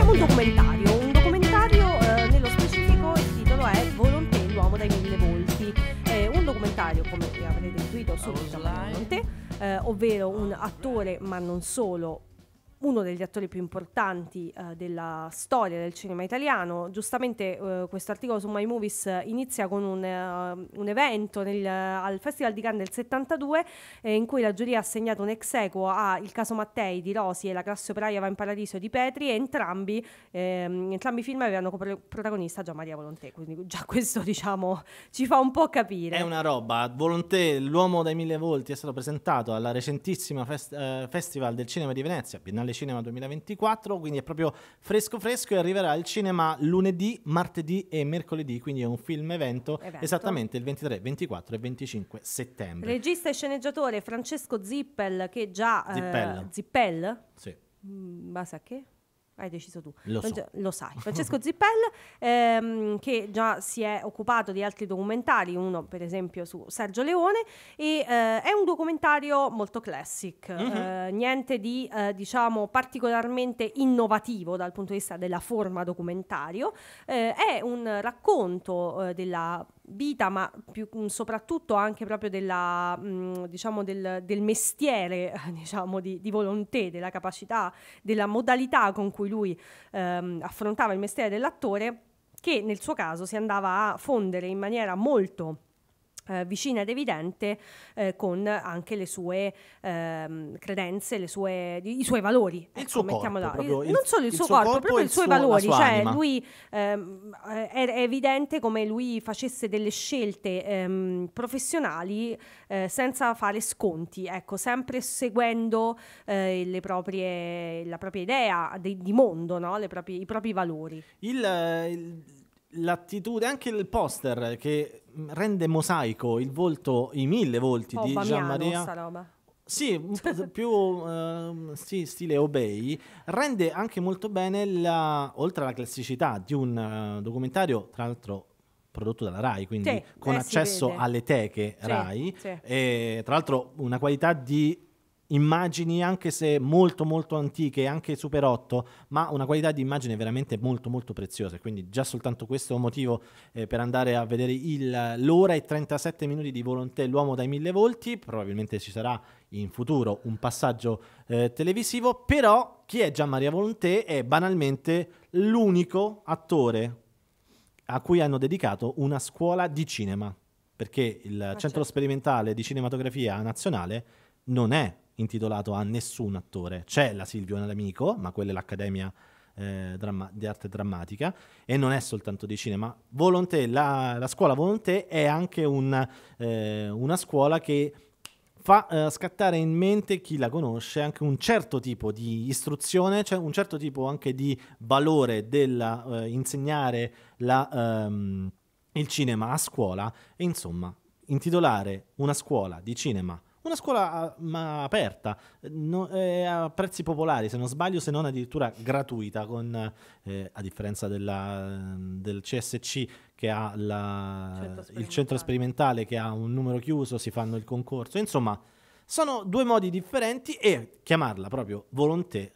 affrontiamo un documentario, un documentario eh, nello specifico il titolo è Volonté, l'uomo dai mille volti, è un documentario come avrete intuito subito Volonté, eh, ovvero un attore ma non solo uno degli attori più importanti eh, della storia del cinema italiano. Giustamente eh, questo articolo su My Movies eh, inizia con un, eh, un evento nel, al Festival di Cannes del 72 eh, in cui la giuria ha assegnato un ex equo a Il caso Mattei di Rosi e La classe operaia va in paradiso di Petri e entrambi, ehm, entrambi i film avevano come protagonista già Maria Volontè, quindi già questo diciamo ci fa un po' capire. È una roba, Volontè, l'uomo dai mille volti è stato presentato alla recentissima fest- eh, Festival del Cinema di Venezia, Biennale Cinema 2024, quindi è proprio fresco fresco e arriverà al cinema lunedì, martedì e mercoledì, quindi è un film evento, evento. esattamente il 23, 24 e 25 settembre. Regista e sceneggiatore Francesco Zippel che già... Zippel. Eh, Zippel? Sì. Mm, basta che? hai deciso tu, lo, so. lo sai. Francesco Zippel, ehm, che già si è occupato di altri documentari, uno per esempio su Sergio Leone, e eh, è un documentario molto classic, mm-hmm. eh, niente di eh, diciamo particolarmente innovativo dal punto di vista della forma documentario, eh, è un racconto eh, della vita, ma più, mm, soprattutto anche proprio della, mh, mm, diciamo del, del, mestiere diciamo, di, di Volonté, della capacità, della modalità con cui lui ehm, affrontava il mestiere dell'attore, che nel suo caso si andava a fondere in maniera molto eh, vicina ed evidente eh, con anche le sue ehm, credenze, le sue, i suoi valori. Il ecco, suo corpo, il, non solo il, il suo, corpo, corpo proprio i suoi valori. Cioè, lui ehm, è, è, evidente come lui facesse delle scelte ehm, professionali eh, senza fare sconti, ecco, sempre seguendo eh, proprie, la propria idea di, di mondo, no? proprie, i propri valori. il l'attitudine, anche il poster che rende mosaico il volto, i mille volti oh, di Gian Maria. Sì, un po' più uh, sì, stile Obey, rende anche molto bene, la, oltre alla classicità di un uh, documentario, tra l'altro prodotto dalla RAI, quindi sì, con eh, accesso alle teche sì, RAI, sì. E, tra l'altro una qualità di immagini anche se molto molto antiche, anche Super 8, ma una qualità di immagine veramente molto molto preziosa, quindi già soltanto questo è un motivo eh, per andare a vedere il, l'ora e 37 minuti di Volontè l'uomo dai mille volti, probabilmente ci sarà in futuro un passaggio eh, televisivo, però chi è Gian Maria Volontè è banalmente l'unico attore a cui hanno dedicato una scuola di cinema, perché il Ma Centro certo. Sperimentale di Cinematografia Nazionale non è intitolato a nessun attore. C'è la Silvio D'Amico, ma quella è l'Accademia eh, dramma- di Arte Drammatica e non è soltanto di cinema. Volonté, la, la, scuola Volonté è anche un, eh, una scuola che fa eh, scattare in mente chi la conosce anche un certo tipo di istruzione, cioè un certo tipo anche di valore dell'insegnare eh, ehm, il cinema a scuola e insomma intitolare una scuola di cinema una scuola ah, ma aperta, no, eh, a prezzi popolari, se non sbaglio, se non addirittura gratuita, con, eh, a differenza della, del CSC che ha la, centro il centro sperimentale che ha un numero chiuso, si fanno il concorso, insomma, sono due modi differenti e chiamarla proprio Volontè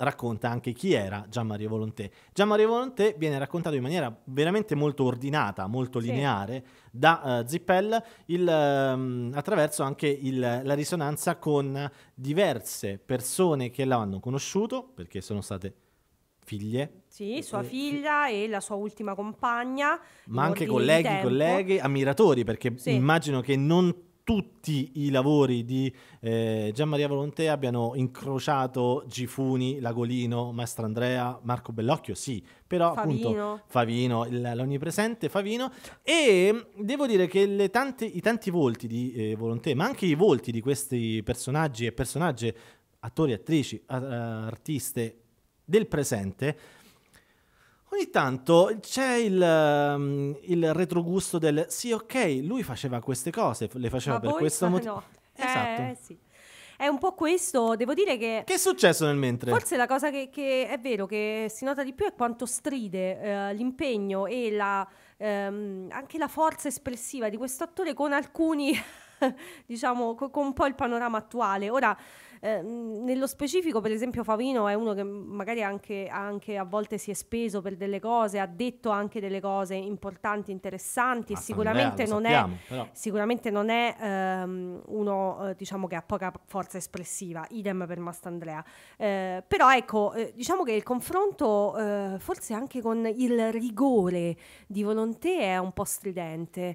racconta anche chi era Gian Gianmaria Volonté. Maria Volonté viene raccontato in maniera veramente molto ordinata, molto sì. lineare da uh, Zippel, il, um, attraverso anche il, la risonanza con diverse persone che l'hanno conosciuto, perché sono state figlie. Sì, eh, sua eh, figlia e la sua ultima compagna. Ma anche colleghi, colleghi, ammiratori, perché sì. immagino che non tutti i lavori di eh, Maria Volonté abbiano incrociato Gifuni, Lagolino, Maestro Andrea, Marco Bellocchio, sì, però Favino. appunto Favino, l'onnipresente Favino e devo dire che tante, i tanti volti di eh, Volonté, ma anche i volti di questi personaggi e personagge, attori, attrici, artiste del presente, ogni tanto c'è il, um, il, retrogusto del sì, ok, lui faceva queste cose, le faceva Ma per questo motivo. No. Eh, esatto. Eh, sì. È un po' questo, devo dire che... Che è successo nel mentre? Forse la cosa che, che è vero, che si nota di più è quanto stride eh, l'impegno e la, ehm, anche la forza espressiva di questo attore con alcuni, diciamo, co- con un po' il panorama attuale. Ora... Ehm, nello specifico, per esempio, Favino è uno che magari anche, anche, a volte si è speso per delle cose, ha detto anche delle cose importanti, interessanti. Sicuramente, non sappiamo, è, sicuramente non è ehm, uno eh, diciamo che ha poca forza espressiva, idem per Mastandrea. Eh, però ecco, eh, diciamo che il confronto, eh, forse anche con il rigore di Volontè, è un po' stridente.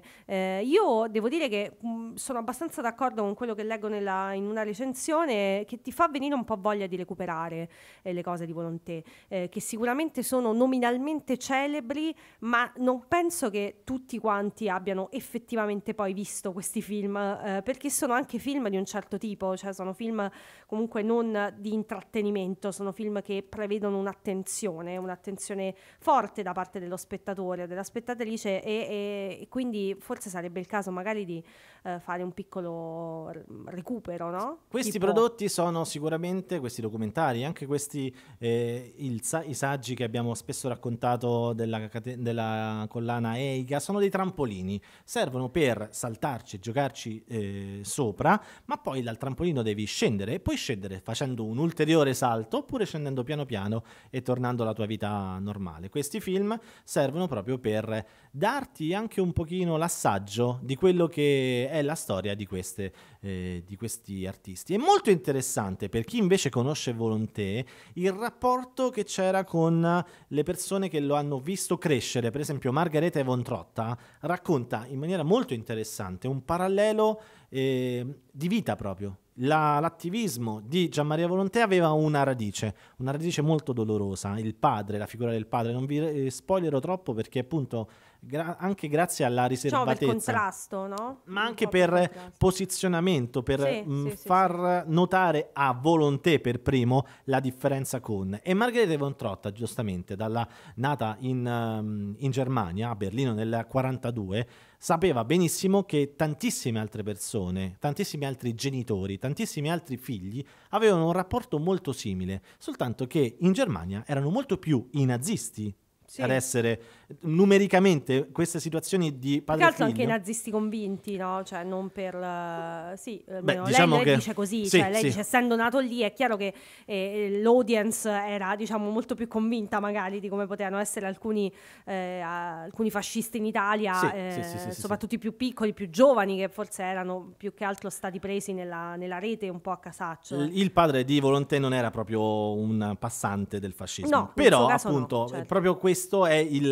io devo dire che mh, mm, sono abbastanza d'accordo con quello che leggo nella, in una recensione che ti fa venire un po' voglia di recuperare eh, le cose di Volonté, eh, che sicuramente sono nominalmente celebri, ma non penso che tutti quanti abbiano effettivamente poi visto questi film, eh, perché sono anche film di un certo tipo, cioè sono film comunque non di intrattenimento, sono film che prevedono un'attenzione, un'attenzione forte da parte dello spettatore della spettatrice e, e quindi forse sarebbe il caso magari di eh, fare un piccolo recupero, no? Questi tipo... prodotti frutti sono sicuramente questi documentari, anche questi eh, il, i saggi che abbiamo spesso raccontato della, della, collana Eiga, sono dei trampolini, servono per saltarci e giocarci eh, sopra, ma poi dal trampolino devi scendere e puoi scendere facendo un ulteriore salto oppure scendendo piano piano e tornando alla tua vita normale. Questi film servono proprio per darti anche un pochino l'assaggio di quello che è la storia di, queste, eh, di questi artisti. È molto interessante interessante per chi invece conosce Volonté il rapporto che c'era con le persone che lo hanno visto crescere. Per esempio, Margareta Evontrotta racconta in maniera molto interessante un parallelo eh, di vita proprio. La, l'attivismo di Gian Maria Volonté aveva una radice, una radice molto dolorosa. Il padre, la figura del padre, non vi eh, spoilerò troppo perché appunto Gra- anche grazie alla riservatezza. per contrasto, no? Ma anche per, per posizionamento, per sì, mh, mm, sì, far sì. notare a volontà per primo la differenza con. E Margherita von Trotta, giustamente, dalla, nata in, mm, in Germania, a Berlino nel 1942, sapeva benissimo che tantissime altre persone, tantissimi altri genitori, tantissimi altri figli avevano un rapporto molto simile, soltanto che in Germania erano molto più i nazisti sì. ad essere numericamente queste situazioni di padre Calzo figlio... anche i nazisti convinti, no? Cioè non per... Eh, sì, eh, Beh, diciamo lei, che... lei, dice così, sì, cioè, lei sì. dice essendo nato lì è chiaro che eh, l'audience era diciamo molto più convinta magari di come potevano essere alcuni, eh, alcuni fascisti in Italia, sì, eh, soprattutto i più piccoli, i più giovani che forse erano più che altro stati presi nella, nella rete un po' a casaccio. Il padre di Volonté non era proprio un passante del fascismo, no, però appunto no, certo. proprio questo è il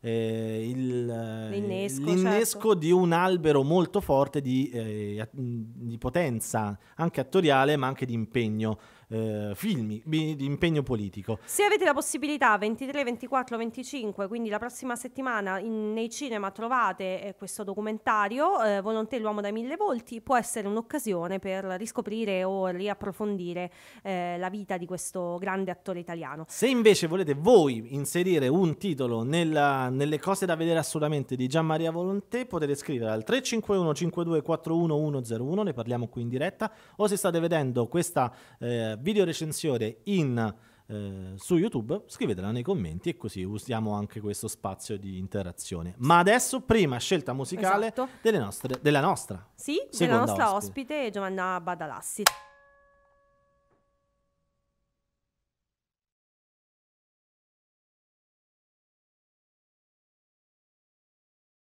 eh, il, eh, l'innesco, l'innesco certo. di un albero molto forte di, eh, di potenza, anche attoriale ma anche di impegno eh, film di impegno politico. Se avete la possibilità, 23, 24, 25, quindi la prossima settimana in, nei cinema trovate eh, questo documentario, eh, Volontè l'uomo dai mille volti, può essere un'occasione per riscoprire o riapprofondire eh, la vita di questo grande attore italiano. Se invece volete voi inserire un titolo nella, nelle cose da vedere assolutamente di Gian Maria Volontè, potete scrivere al 351 5241 101, ne parliamo qui in diretta, o se state vedendo questa eh, video recensione in, eh, su YouTube, scrivetela nei commenti e così usiamo anche questo spazio di interazione. Ma adesso prima scelta musicale esatto. nostre, della nostra. Sì, della nostra ospite. ospite Giovanna Badalassi.